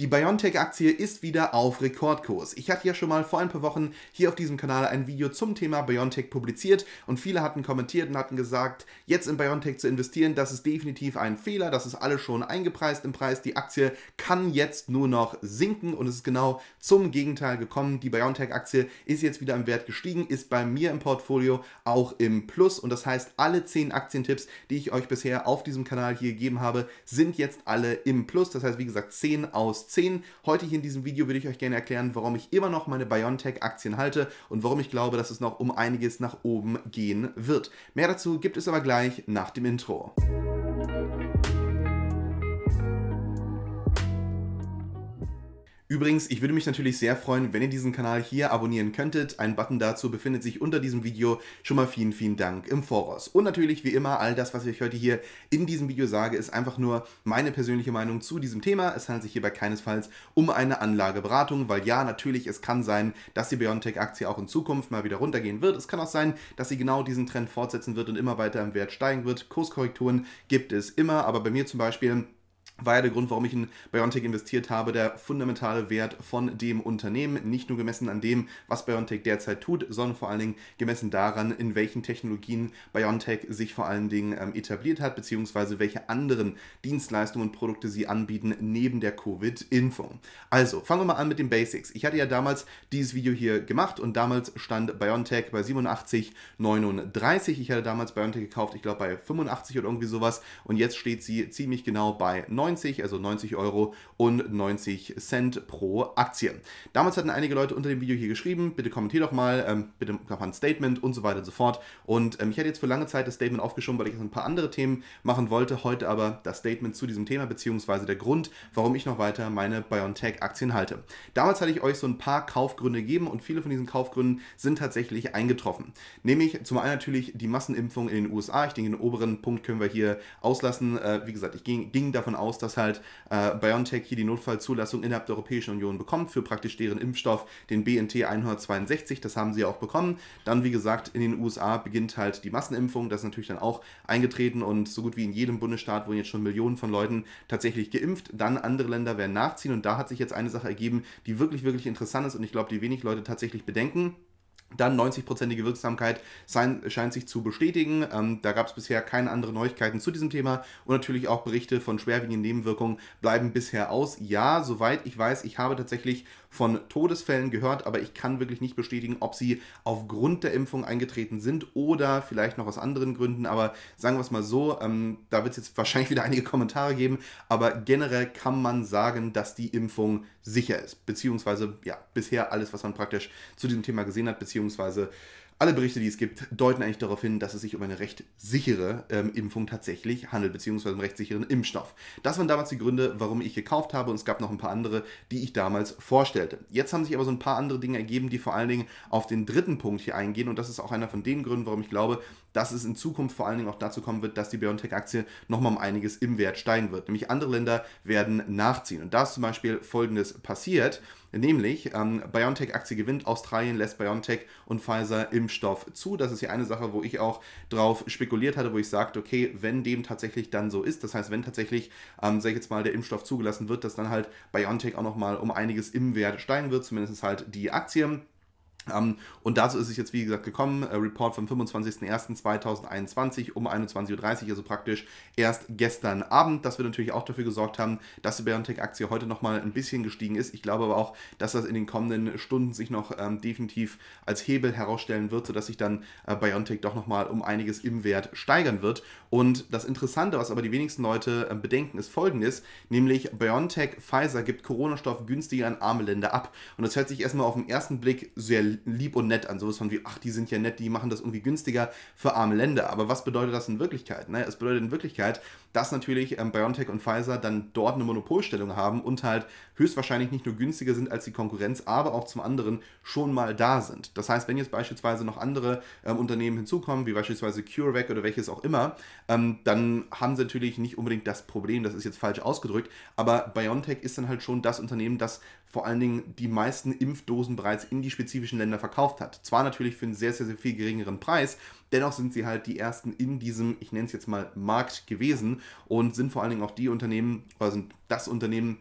Die BioNTech-Aktie ist wieder auf Rekordkurs. Ich hatte ja schon mal vor ein paar Wochen hier auf diesem Kanal ein Video zum Thema BioNTech publiziert und viele hatten kommentiert und hatten gesagt, jetzt in BioNTech zu investieren, das ist definitiv ein Fehler, das ist alles schon eingepreist im Preis, die Aktie kann jetzt nur noch sinken und es ist genau zum Gegenteil gekommen. Die BioNTech-Aktie ist jetzt wieder im Wert gestiegen, ist bei mir im Portfolio auch im Plus und das heißt, alle 10 Aktientipps, die ich euch bisher auf diesem Kanal hier gegeben habe, sind jetzt alle im Plus. Das heißt, wie gesagt, 10 aus Szenen. Heute hier in diesem Video würde ich euch gerne erklären, warum ich immer noch meine BioNTech-Aktien halte und warum ich glaube, dass es noch um einiges nach oben gehen wird. Mehr dazu gibt es aber gleich nach dem Intro. Übrigens, ich würde mich natürlich sehr freuen, wenn ihr diesen Kanal hier abonnieren könntet. Ein Button dazu befindet sich unter diesem Video. Schon mal vielen, vielen Dank im Voraus. Und natürlich, wie immer, all das, was ich euch heute hier in diesem Video sage, ist einfach nur meine persönliche Meinung zu diesem Thema. Es handelt sich hierbei keinesfalls um eine Anlageberatung, weil ja, natürlich, es kann sein, dass die BioNTech-Aktie auch in Zukunft mal wieder runtergehen wird. Es kann auch sein, dass sie genau diesen Trend fortsetzen wird und immer weiter im Wert steigen wird. Kurskorrekturen gibt es immer, aber bei mir zum Beispiel war ja der Grund, warum ich in BioNTech investiert habe, der fundamentale Wert von dem Unternehmen, nicht nur gemessen an dem, was BioNTech derzeit tut, sondern vor allen Dingen gemessen daran, in welchen Technologien BioNTech sich vor allen Dingen ähm, etabliert hat, beziehungsweise welche anderen Dienstleistungen und Produkte sie anbieten neben der Covid-Impfung. Also, fangen wir mal an mit den Basics. Ich hatte ja damals dieses Video hier gemacht und damals stand BioNTech bei 87,39. Ich hatte damals BioNTech gekauft, ich glaube bei 85 oder irgendwie sowas und jetzt steht sie ziemlich genau bei 90 also 90 Euro und 90 Cent pro Aktie. Damals hatten einige Leute unter dem Video hier geschrieben, bitte kommentier doch mal, ähm, bitte mach ein Statement und so weiter und so fort. Und ähm, ich hatte jetzt für lange Zeit das Statement aufgeschoben, weil ich noch ein paar andere Themen machen wollte. Heute aber das Statement zu diesem Thema, beziehungsweise der Grund, warum ich noch weiter meine BioNTech-Aktien halte. Damals hatte ich euch so ein paar Kaufgründe gegeben und viele von diesen Kaufgründen sind tatsächlich eingetroffen. Nämlich zum einen natürlich die Massenimpfung in den USA. Ich denke, den oberen Punkt können wir hier auslassen. Äh, wie gesagt, ich ging, ging davon aus, dass halt äh, BioNTech hier die Notfallzulassung innerhalb der Europäischen Union bekommt für praktisch deren Impfstoff, den BNT 162. Das haben sie ja auch bekommen. Dann, wie gesagt, in den USA beginnt halt die Massenimpfung. Das ist natürlich dann auch eingetreten und so gut wie in jedem Bundesstaat wurden jetzt schon Millionen von Leuten tatsächlich geimpft. Dann andere Länder werden nachziehen und da hat sich jetzt eine Sache ergeben, die wirklich, wirklich interessant ist und ich glaube, die wenig Leute tatsächlich bedenken. Dann 90%ige Wirksamkeit sein, scheint sich zu bestätigen. Ähm, da gab es bisher keine anderen Neuigkeiten zu diesem Thema. Und natürlich auch Berichte von schwerwiegenden Nebenwirkungen bleiben bisher aus. Ja, soweit ich weiß, ich habe tatsächlich von Todesfällen gehört, aber ich kann wirklich nicht bestätigen, ob sie aufgrund der Impfung eingetreten sind oder vielleicht noch aus anderen Gründen. Aber sagen wir es mal so, ähm, da wird es jetzt wahrscheinlich wieder einige Kommentare geben, aber generell kann man sagen, dass die Impfung sicher ist. Beziehungsweise, ja, bisher alles, was man praktisch zu diesem Thema gesehen hat, beziehungsweise alle Berichte, die es gibt, deuten eigentlich darauf hin, dass es sich um eine recht sichere ähm, Impfung tatsächlich handelt, beziehungsweise einen recht sicheren Impfstoff. Das waren damals die Gründe, warum ich gekauft habe und es gab noch ein paar andere, die ich damals vorstellte. Jetzt haben sich aber so ein paar andere Dinge ergeben, die vor allen Dingen auf den dritten Punkt hier eingehen und das ist auch einer von den Gründen, warum ich glaube, dass es in Zukunft vor allen Dingen auch dazu kommen wird, dass die BioNTech-Aktie nochmal um einiges im Wert steigen wird. Nämlich andere Länder werden nachziehen. Und da ist zum Beispiel Folgendes passiert. Nämlich, ähm, BioNTech-Aktie gewinnt, Australien lässt BioNTech und Pfizer Impfstoff zu. Das ist hier eine Sache, wo ich auch drauf spekuliert hatte, wo ich sagte, okay, wenn dem tatsächlich dann so ist, das heißt, wenn tatsächlich, ähm, sag ich jetzt mal, der Impfstoff zugelassen wird, dass dann halt BioNTech auch nochmal um einiges im Wert steigen wird, zumindest halt die Aktien. Ähm, und dazu ist es jetzt, wie gesagt, gekommen. Äh, Report vom 25.01.2021 um 21.30 Uhr, also praktisch erst gestern Abend. dass wir natürlich auch dafür gesorgt haben, dass die BioNTech-Aktie heute nochmal ein bisschen gestiegen ist. Ich glaube aber auch, dass das in den kommenden Stunden sich noch ähm, definitiv als Hebel herausstellen wird, sodass sich dann äh, BioNTech doch nochmal um einiges im Wert steigern wird. Und das Interessante, was aber die wenigsten Leute äh, bedenken, ist folgendes, nämlich BioNTech Pfizer gibt Corona-Stoff günstiger an arme Länder ab. Und das hört sich erstmal auf den ersten Blick sehr lieb und nett an. Sowas von wie, ach, die sind ja nett, die machen das irgendwie günstiger für arme Länder. Aber was bedeutet das in Wirklichkeit? Ne? Es bedeutet in Wirklichkeit, dass natürlich ähm, BioNTech und Pfizer dann dort eine Monopolstellung haben und halt höchstwahrscheinlich nicht nur günstiger sind als die Konkurrenz, aber auch zum anderen schon mal da sind. Das heißt, wenn jetzt beispielsweise noch andere ähm, Unternehmen hinzukommen, wie beispielsweise CureVac oder welches auch immer, ähm, dann haben sie natürlich nicht unbedingt das Problem, das ist jetzt falsch ausgedrückt, aber BioNTech ist dann halt schon das Unternehmen, das vor allen Dingen die meisten Impfdosen bereits in die spezifischen Länder verkauft hat. Zwar natürlich für einen sehr, sehr, sehr viel geringeren Preis, dennoch sind sie halt die ersten in diesem, ich nenne es jetzt mal, Markt gewesen und sind vor allen Dingen auch die Unternehmen, oder sind das Unternehmen,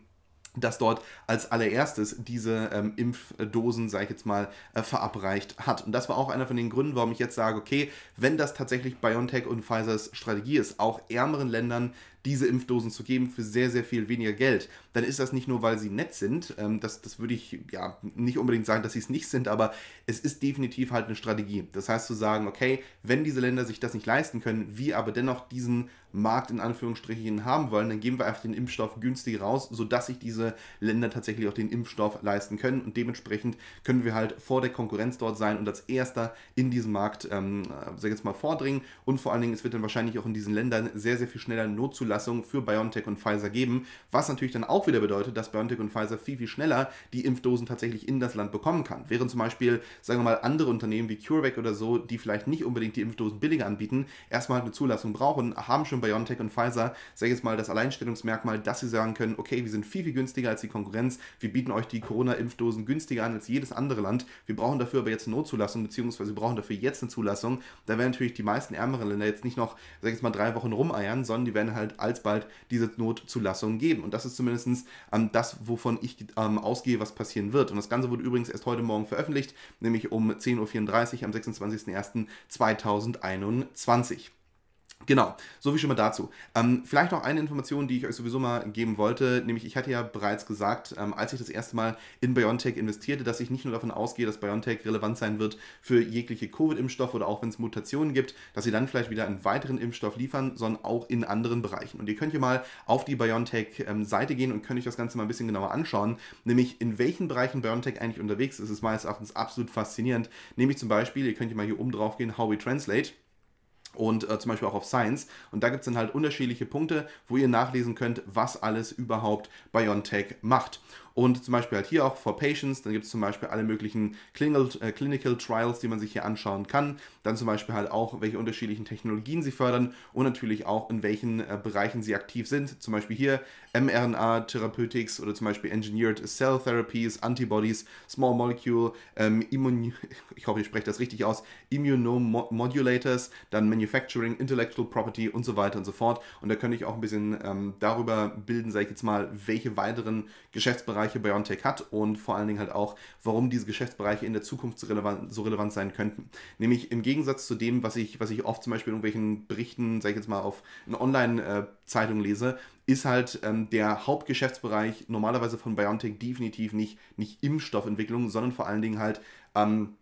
das dort als allererstes diese ähm, Impfdosen, sage ich jetzt mal, äh, verabreicht hat. Und das war auch einer von den Gründen, warum ich jetzt sage, okay, wenn das tatsächlich BioNTech und Pfizers Strategie ist, auch ärmeren Ländern diese Impfdosen zu geben für sehr, sehr viel weniger Geld. Dann ist das nicht nur, weil sie nett sind, ähm, das, das würde ich ja nicht unbedingt sagen, dass sie es nicht sind, aber es ist definitiv halt eine Strategie. Das heißt zu sagen, okay, wenn diese Länder sich das nicht leisten können, wir aber dennoch diesen Markt in Anführungsstrichen haben wollen, dann geben wir einfach den Impfstoff günstig raus, sodass sich diese Länder tatsächlich auch den Impfstoff leisten können und dementsprechend können wir halt vor der Konkurrenz dort sein und als Erster in diesem Markt, ähm, äh, sag jetzt mal, vordringen und vor allen Dingen, es wird dann wahrscheinlich auch in diesen Ländern sehr, sehr viel schneller Not zu Zulassung für BioNTech und Pfizer geben, was natürlich dann auch wieder bedeutet, dass BioNTech und Pfizer viel, viel schneller die Impfdosen tatsächlich in das Land bekommen kann. Während zum Beispiel, sagen wir mal, andere Unternehmen wie CureVac oder so, die vielleicht nicht unbedingt die Impfdosen billiger anbieten, erstmal eine Zulassung brauchen, haben schon BioNTech und Pfizer, sage ich jetzt mal, das Alleinstellungsmerkmal, dass sie sagen können, okay, wir sind viel, viel günstiger als die Konkurrenz, wir bieten euch die Corona-Impfdosen günstiger an als jedes andere Land, wir brauchen dafür aber jetzt eine Notzulassung, beziehungsweise wir brauchen dafür jetzt eine Zulassung. Da werden natürlich die meisten ärmeren Länder jetzt nicht noch, sag ich jetzt mal, drei Wochen rumeiern, sondern die werden halt wird alsbald diese Notzulassung geben. Und das ist zumindest ähm, das, wovon ich ähm, ausgehe, was passieren wird. Und das Ganze wurde übrigens erst heute Morgen veröffentlicht, nämlich um 10.34 Uhr am 26.01.2021. Genau, so wie schon mal dazu. Ähm, vielleicht noch eine Information, die ich euch sowieso mal geben wollte, nämlich ich hatte ja bereits gesagt, ähm, als ich das erste Mal in BioNTech investierte, dass ich nicht nur davon ausgehe, dass BioNTech relevant sein wird für jegliche Covid-Impfstoffe oder auch wenn es Mutationen gibt, dass sie dann vielleicht wieder einen weiteren Impfstoff liefern, sondern auch in anderen Bereichen. Und ihr könnt hier mal auf die BioNTech-Seite ähm, gehen und könnt euch das Ganze mal ein bisschen genauer anschauen, nämlich in welchen Bereichen BioNTech eigentlich unterwegs ist, ist meines Erachtens absolut faszinierend. Nämlich zum Beispiel, ihr könnt hier mal hier oben drauf gehen, How We Translate und äh, zum Beispiel auch auf Science. Und da gibt es dann halt unterschiedliche Punkte, wo ihr nachlesen könnt, was alles überhaupt BioNTech macht. Und zum Beispiel halt hier auch for Patients, dann gibt es zum Beispiel alle möglichen Clinical, äh, Clinical Trials, die man sich hier anschauen kann. Dann zum Beispiel halt auch, welche unterschiedlichen Technologien sie fördern und natürlich auch, in welchen äh, Bereichen sie aktiv sind. Zum Beispiel hier mRNA Therapeutics oder zum Beispiel Engineered Cell Therapies, Antibodies, Small Molecule, ähm, Immun ich hoffe, ich spreche das richtig aus, Immunomodulators, dann Manufacturing, Intellectual Property und so weiter und so fort. Und da könnte ich auch ein bisschen ähm, darüber bilden, sage ich jetzt mal, welche weiteren Geschäftsbereiche Geschäftsbereiche BioNTech hat und vor allen Dingen halt auch, warum diese Geschäftsbereiche in der Zukunft so relevant, so relevant sein könnten. Nämlich im Gegensatz zu dem, was ich, was ich oft zum Beispiel in irgendwelchen Berichten, sage ich jetzt mal, auf einer Online-Zeitung lese, ist halt ähm, der Hauptgeschäftsbereich normalerweise von BioNTech definitiv nicht, nicht Impfstoffentwicklung, sondern vor allen Dingen halt, ähm,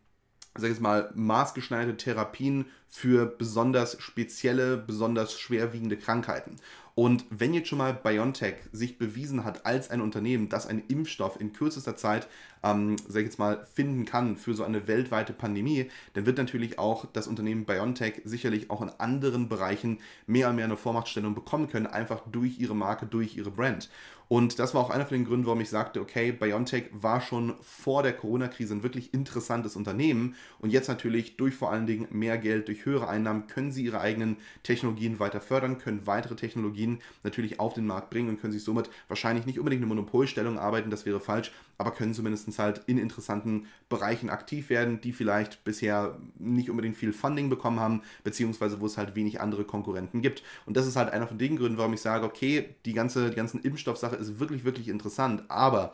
sag ich jetzt mal, maßgeschneiderte Therapien für besonders spezielle, besonders schwerwiegende Krankheiten. Und wenn jetzt schon mal BioNTech sich bewiesen hat als ein Unternehmen, dass ein Impfstoff in kürzester Zeit, ähm, sag ich jetzt mal, finden kann für so eine weltweite Pandemie, dann wird natürlich auch das Unternehmen BioNTech sicherlich auch in anderen Bereichen mehr und mehr eine Vormachtstellung bekommen können, einfach durch ihre Marke, durch ihre Brand. Und das war auch einer von den Gründen, warum ich sagte, okay, BioNTech war schon vor der Corona-Krise ein wirklich interessantes Unternehmen und jetzt natürlich durch vor allen Dingen mehr Geld, durch durch höhere Einnahmen können sie ihre eigenen Technologien weiter fördern, können weitere Technologien natürlich auf den Markt bringen und können sich somit wahrscheinlich nicht unbedingt eine Monopolstellung arbeiten, das wäre falsch, aber können zumindest halt in interessanten Bereichen aktiv werden, die vielleicht bisher nicht unbedingt viel Funding bekommen haben, beziehungsweise wo es halt wenig andere Konkurrenten gibt. Und das ist halt einer von den Gründen, warum ich sage, okay, die ganze die ganzen Impfstoffsache ist wirklich, wirklich interessant, aber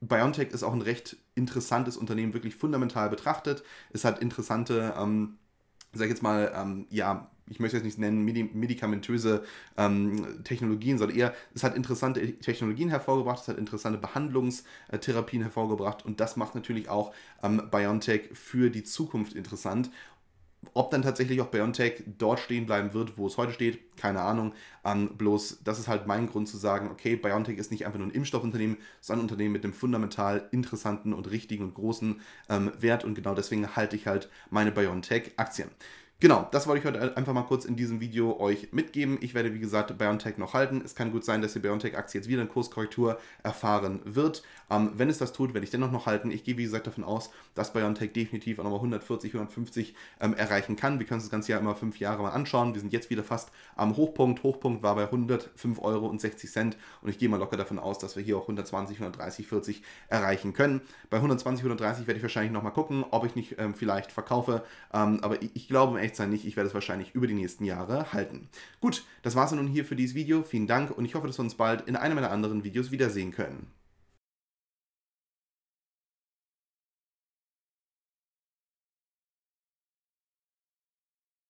BioNTech ist auch ein recht interessantes Unternehmen, wirklich fundamental betrachtet. Es hat interessante ähm, sag ich jetzt mal, ähm, ja, ich möchte es nicht nennen, medikamentöse ähm, Technologien, sondern eher, es hat interessante Technologien hervorgebracht, es hat interessante Behandlungstherapien hervorgebracht und das macht natürlich auch ähm, BioNTech für die Zukunft interessant. Ob dann tatsächlich auch BioNTech dort stehen bleiben wird, wo es heute steht, keine Ahnung. Ähm, bloß das ist halt mein Grund zu sagen, okay, BioNTech ist nicht einfach nur ein Impfstoffunternehmen, sondern ein Unternehmen mit einem fundamental interessanten und richtigen und großen ähm, Wert. Und genau deswegen halte ich halt meine BioNTech-Aktien. Genau, das wollte ich heute einfach mal kurz in diesem Video euch mitgeben. Ich werde, wie gesagt, BioNTech noch halten. Es kann gut sein, dass die BioNTech-Aktie jetzt wieder eine Kurskorrektur erfahren wird. Ähm, wenn es das tut, werde ich dennoch noch halten. Ich gehe, wie gesagt, davon aus, dass BioNTech definitiv auch nochmal 140, 150 ähm, erreichen kann. Wir können uns das Ganze ja immer fünf Jahre mal anschauen. Wir sind jetzt wieder fast am Hochpunkt. Hochpunkt war bei 105,60 Euro und ich gehe mal locker davon aus, dass wir hier auch 120, 130, 40 erreichen können. Bei 120, 130 werde ich wahrscheinlich nochmal gucken, ob ich nicht ähm, vielleicht verkaufe. Ähm, aber ich, ich glaube, ehrlich sein nicht, ich werde es wahrscheinlich über die nächsten Jahre halten. Gut, das war es nun hier für dieses Video. Vielen Dank und ich hoffe, dass wir uns bald in einem meiner anderen Videos wiedersehen können.